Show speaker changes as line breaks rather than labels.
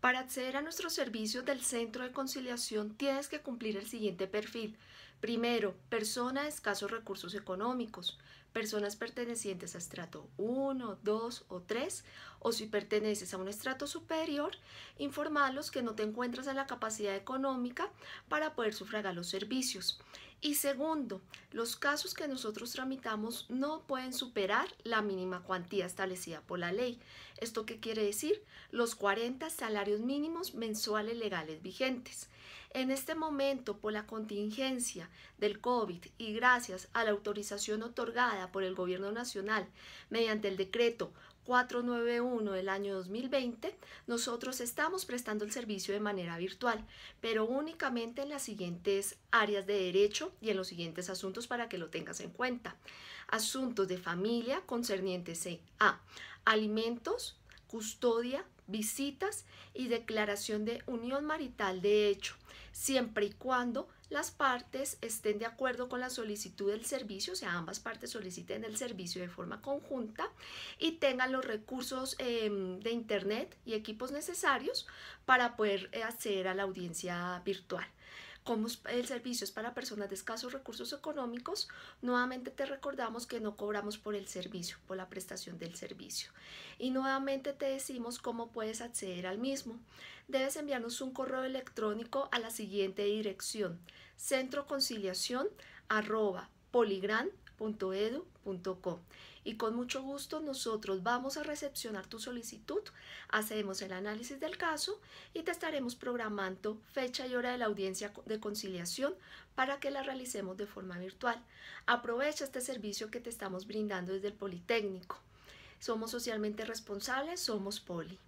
Para acceder a nuestros servicios del Centro de Conciliación tienes que cumplir el siguiente perfil. Primero, persona de escasos recursos económicos personas pertenecientes a estrato 1, 2 o 3, o si perteneces a un estrato superior, informarlos que no te encuentras en la capacidad económica para poder sufragar los servicios. Y segundo, los casos que nosotros tramitamos no pueden superar la mínima cuantía establecida por la ley. ¿Esto qué quiere decir? Los 40 salarios mínimos mensuales legales vigentes. En este momento, por la contingencia del COVID y gracias a la autorización otorgada por el Gobierno Nacional mediante el decreto 491 del año 2020, nosotros estamos prestando el servicio de manera virtual, pero únicamente en las siguientes áreas de derecho y en los siguientes asuntos para que lo tengas en cuenta. Asuntos de familia concernientes a alimentos, custodia, visitas y declaración de unión marital de hecho siempre y cuando las partes estén de acuerdo con la solicitud del servicio, o sea, ambas partes soliciten el servicio de forma conjunta y tengan los recursos em, de Internet y equipos necesarios para poder hacer eh, a la audiencia virtual como el servicio es para personas de escasos recursos económicos, nuevamente te recordamos que no cobramos por el servicio, por la prestación del servicio. Y nuevamente te decimos cómo puedes acceder al mismo. Debes enviarnos un correo electrónico a la siguiente dirección, conciliación, poligran.edu.co. Y con mucho gusto nosotros vamos a recepcionar tu solicitud, hacemos el análisis del caso y te estaremos programando fecha y hora de la audiencia de conciliación para que la realicemos de forma virtual. Aprovecha este servicio que te estamos brindando desde el Politécnico. Somos socialmente responsables, somos Poli.